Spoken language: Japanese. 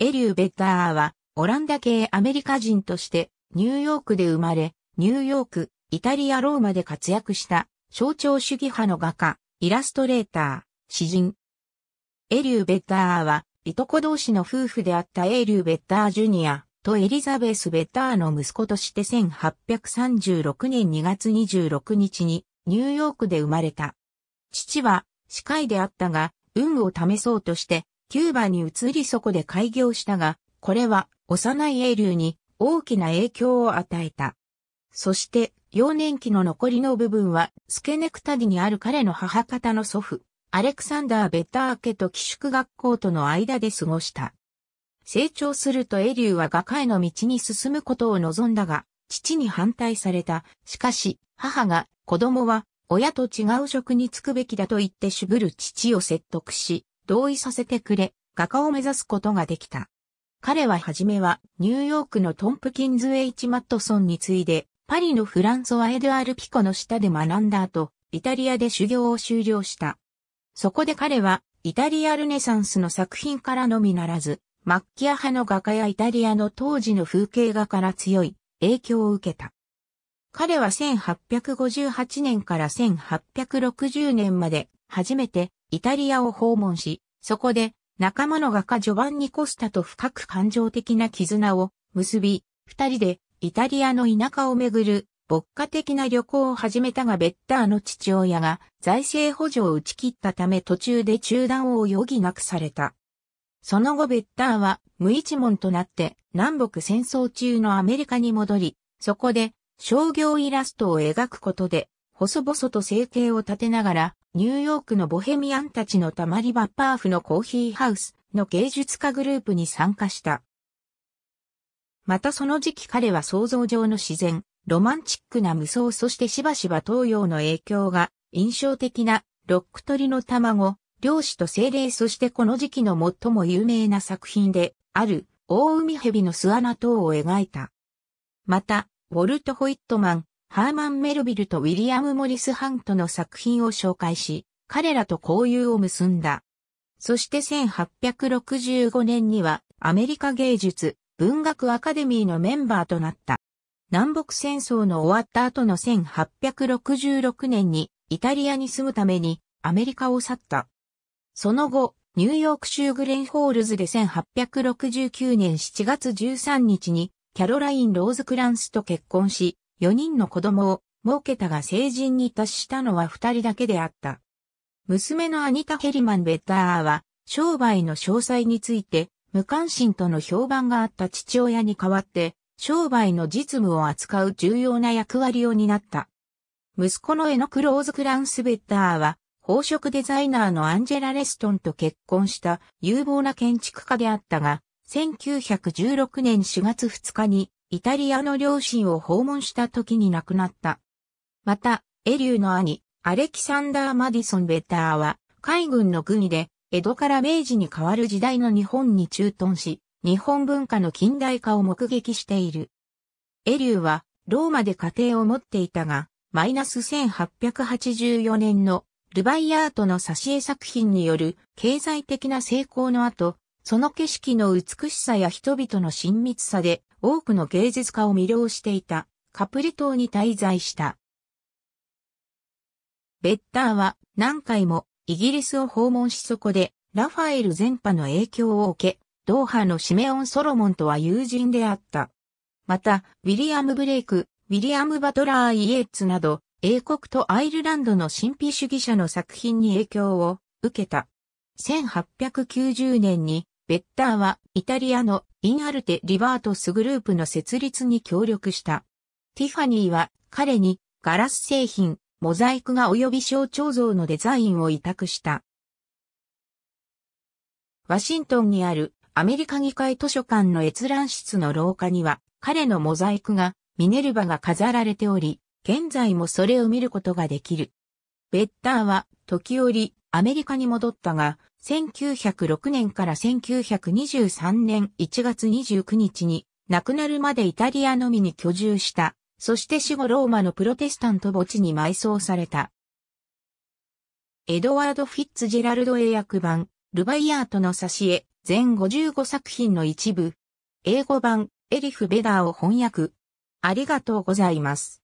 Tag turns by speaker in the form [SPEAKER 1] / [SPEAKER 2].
[SPEAKER 1] エリュー・ベッダーは、オランダ系アメリカ人として、ニューヨークで生まれ、ニューヨーク、イタリア・ローマで活躍した、象徴主義派の画家、イラストレーター、詩人。エリュー・ベッダーは、いとこ同士の夫婦であったエリュー・ベッダー・ジュニアとエリザベス・ベッダーの息子として1836年2月26日にニューヨークで生まれた。父は司会であったが、運を試そうとしてキューバに移りそこで開業したが、これは幼い英流に大きな影響を与えた。そして、幼年期の残りの部分は、スケネクタディにある彼の母方の祖父、アレクサンダー・ベター家と寄宿学校との間で過ごした。成長するとエリューは画家への道に進むことを望んだが、父に反対された。しかし、母が、子供は、親と違う職に就くべきだと言って渋る父を説得し、同意させてくれ、画家を目指すことができた。彼ははじめはニューヨークのトンプキンズ・エイチ・マットソンに次いで、パリのフランソワ・エド・アル・ピコの下で学んだ後、イタリアで修行を終了した。そこで彼は、イタリアルネサンスの作品からのみならず、マッキア派の画家やイタリアの当時の風景画から強い影響を受けた。彼は1858年から1860年まで初めてイタリアを訪問し、そこで仲間の画家ジョバンニ・コスタと深く感情的な絆を結び、二人でイタリアの田舎をめぐる牧歌的な旅行を始めたがベッターの父親が財政補助を打ち切ったため途中で中断を余儀なくされた。その後ベッターは無一文となって南北戦争中のアメリカに戻り、そこで商業イラストを描くことで細々と生計を立てながら、ニューヨークのボヘミアンたちのたまり場パーフのコーヒーハウスの芸術家グループに参加した。またその時期彼は想像上の自然、ロマンチックな無双そしてしばしば東洋の影響が印象的なロック鳥の卵、漁師と精霊そしてこの時期の最も有名な作品である大海蛇の巣穴等を描いた。また、ウォルト・ホイットマン、ハーマン・メルビルとウィリアム・モリス・ハントの作品を紹介し、彼らと交友を結んだ。そして1865年にはアメリカ芸術文学アカデミーのメンバーとなった。南北戦争の終わった後の1866年にイタリアに住むためにアメリカを去った。その後、ニューヨーク州グレンホールズで1869年7月13日にキャロライン・ローズ・クランスと結婚し、4人の子供を設けたが成人に達したのは2人だけであった。娘のアニタ・ヘリマン・ベッダーは、商売の詳細について、無関心との評判があった父親に代わって、商売の実務を扱う重要な役割を担った。息子のエノクローズ・クランス・ベッダーは、宝飾デザイナーのアンジェラ・レストンと結婚した有望な建築家であったが、1916年4月2日にイタリアの両親を訪問した時に亡くなった。また、エリューの兄、アレキサンダー・マディソン・ベターは、海軍の国で、江戸から明治に変わる時代の日本に駐屯し、日本文化の近代化を目撃している。エリューは、ローマで家庭を持っていたが、マイナス1884年のルバイアートの挿絵作品による経済的な成功の後、その景色の美しさや人々の親密さで多くの芸術家を魅了していたカプリ島に滞在した。ベッターは何回もイギリスを訪問しそこでラファエル全派の影響を受け、ドーハのシメオン・ソロモンとは友人であった。また、ウィリアム・ブレイク、ウィリアム・バトラー・イエッツなど、英国とアイルランドの神秘主義者の作品に影響を受けた。1890年にベッターはイタリアのインアルテ・リバートスグループの設立に協力した。ティファニーは彼にガラス製品、モザイク画及び象徴像のデザインを委託した。ワシントンにあるアメリカ議会図書館の閲覧室の廊下には彼のモザイク画ミネルバが飾られており、現在もそれを見ることができる。ベッターは時折アメリカに戻ったが、1906年から1923年1月29日に亡くなるまでイタリアのみに居住した。そして死後ローマのプロテスタント墓地に埋葬された。エドワード・フィッツジェラルド英訳版、ルバイアートの挿絵、全55作品の一部。英語版、エリフ・ベダーを翻訳。ありがとうございます。